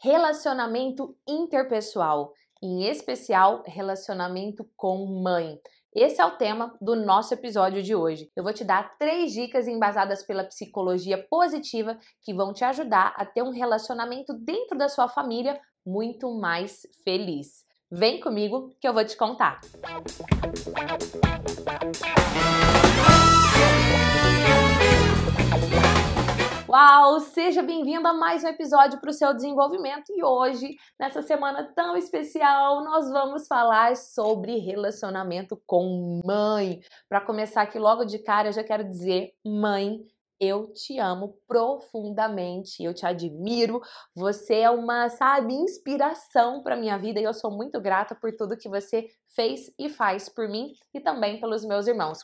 relacionamento interpessoal, em especial relacionamento com mãe. Esse é o tema do nosso episódio de hoje. Eu vou te dar três dicas embasadas pela psicologia positiva que vão te ajudar a ter um relacionamento dentro da sua família muito mais feliz. Vem comigo que eu vou te contar. Música Uau, seja bem-vindo a mais um episódio para o seu desenvolvimento e hoje, nessa semana tão especial, nós vamos falar sobre relacionamento com mãe. Para começar aqui logo de cara, eu já quero dizer, mãe, eu te amo profundamente, eu te admiro. Você é uma, sabe, inspiração para minha vida e eu sou muito grata por tudo que você fez e faz por mim e também pelos meus irmãos.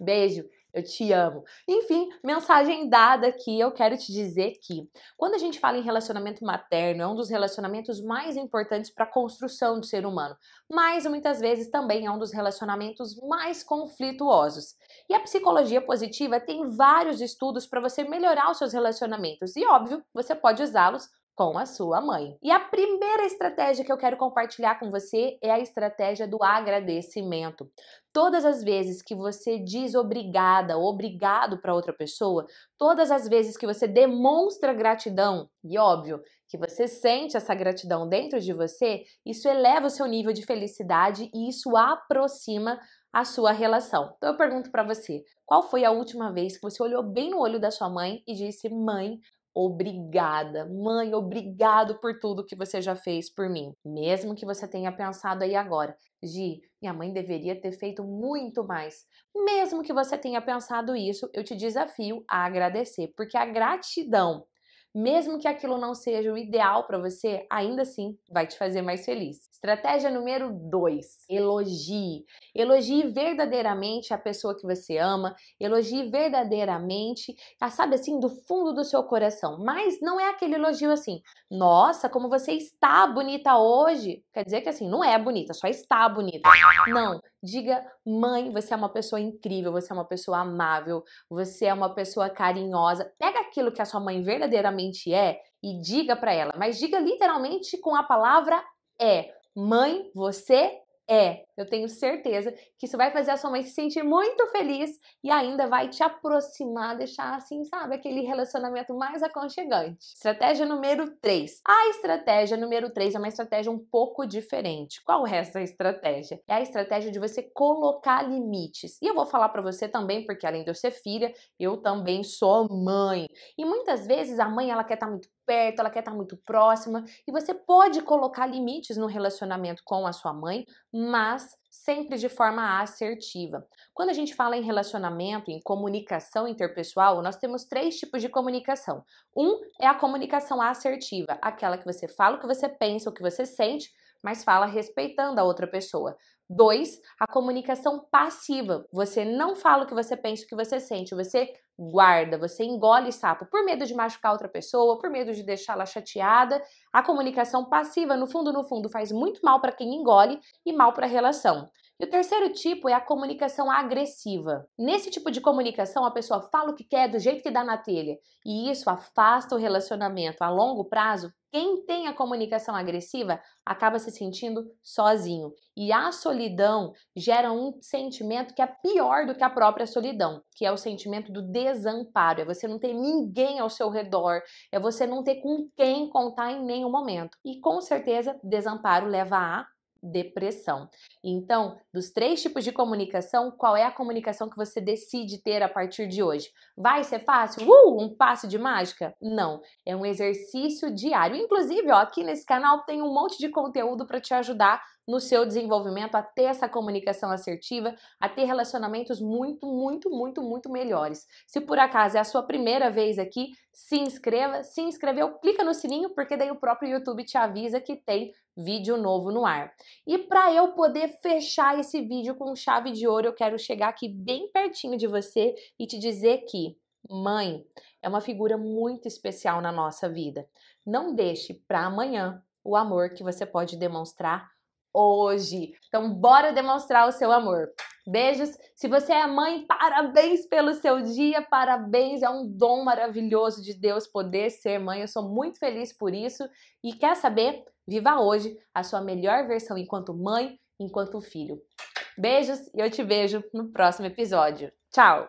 Beijo eu te amo. Enfim, mensagem dada aqui, eu quero te dizer que quando a gente fala em relacionamento materno, é um dos relacionamentos mais importantes para a construção do ser humano, mas muitas vezes também é um dos relacionamentos mais conflituosos. E a psicologia positiva tem vários estudos para você melhorar os seus relacionamentos e, óbvio, você pode usá-los com a sua mãe. E a primeira estratégia que eu quero compartilhar com você é a estratégia do agradecimento. Todas as vezes que você diz obrigada, obrigado para outra pessoa, todas as vezes que você demonstra gratidão, e óbvio que você sente essa gratidão dentro de você, isso eleva o seu nível de felicidade e isso aproxima a sua relação. Então eu pergunto para você, qual foi a última vez que você olhou bem no olho da sua mãe e disse: "Mãe, obrigada. Mãe, obrigado por tudo que você já fez por mim. Mesmo que você tenha pensado aí agora, Gi, minha mãe deveria ter feito muito mais. Mesmo que você tenha pensado isso, eu te desafio a agradecer, porque a gratidão mesmo que aquilo não seja o ideal para você, ainda assim vai te fazer mais feliz. Estratégia número 2: elogie. Elogie verdadeiramente a pessoa que você ama, elogie verdadeiramente, sabe assim, do fundo do seu coração. Mas não é aquele elogio assim, nossa, como você está bonita hoje. Quer dizer que assim, não é bonita, só está bonita. Não, Diga, mãe, você é uma pessoa incrível, você é uma pessoa amável, você é uma pessoa carinhosa. Pega aquilo que a sua mãe verdadeiramente é e diga para ela, mas diga literalmente com a palavra é. Mãe, você é. Eu tenho certeza que isso vai fazer a sua mãe se sentir muito feliz e ainda vai te aproximar, deixar assim, sabe, aquele relacionamento mais aconchegante. Estratégia número 3. A estratégia número 3 é uma estratégia um pouco diferente. Qual é essa estratégia? É a estratégia de você colocar limites. E eu vou falar para você também, porque além de eu ser filha, eu também sou mãe. E muitas vezes a mãe ela quer estar tá muito perto, ela quer estar tá muito próxima, e você pode colocar limites no relacionamento com a sua mãe, mas sempre de forma assertiva. Quando a gente fala em relacionamento, em comunicação interpessoal, nós temos três tipos de comunicação. Um é a comunicação assertiva, aquela que você fala o que você pensa, o que você sente, mas fala respeitando a outra pessoa. Dois, a comunicação passiva. Você não fala o que você pensa, o que você sente, você guarda, você engole sapo por medo de machucar outra pessoa, por medo de deixá-la chateada. A comunicação passiva, no fundo, no fundo, faz muito mal para quem engole e mal para a relação. E o terceiro tipo é a comunicação agressiva. Nesse tipo de comunicação, a pessoa fala o que quer do jeito que dá na telha, e isso afasta o relacionamento a longo prazo quem tem a comunicação agressiva acaba se sentindo sozinho. E a solidão gera um sentimento que é pior do que a própria solidão, que é o sentimento do desamparo. É você não ter ninguém ao seu redor, é você não ter com quem contar em nenhum momento. E com certeza, desamparo leva a depressão. Então, dos três tipos de comunicação, qual é a comunicação que você decide ter a partir de hoje? Vai ser fácil? Uh, um passo de mágica? Não, é um exercício diário. Inclusive, ó, aqui nesse canal tem um monte de conteúdo para te ajudar no seu desenvolvimento, a ter essa comunicação assertiva, a ter relacionamentos muito, muito, muito, muito melhores. Se por acaso é a sua primeira vez aqui, se inscreva, se inscreveu, clica no sininho, porque daí o próprio YouTube te avisa que tem vídeo novo no ar. E para eu poder fechar esse vídeo com chave de ouro, eu quero chegar aqui bem pertinho de você e te dizer que mãe é uma figura muito especial na nossa vida. Não deixe para amanhã o amor que você pode demonstrar hoje. Então, bora demonstrar o seu amor. Beijos. Se você é mãe, parabéns pelo seu dia, parabéns. É um dom maravilhoso de Deus poder ser mãe. Eu sou muito feliz por isso. E quer saber? Viva hoje a sua melhor versão enquanto mãe, enquanto filho. Beijos e eu te vejo no próximo episódio. Tchau!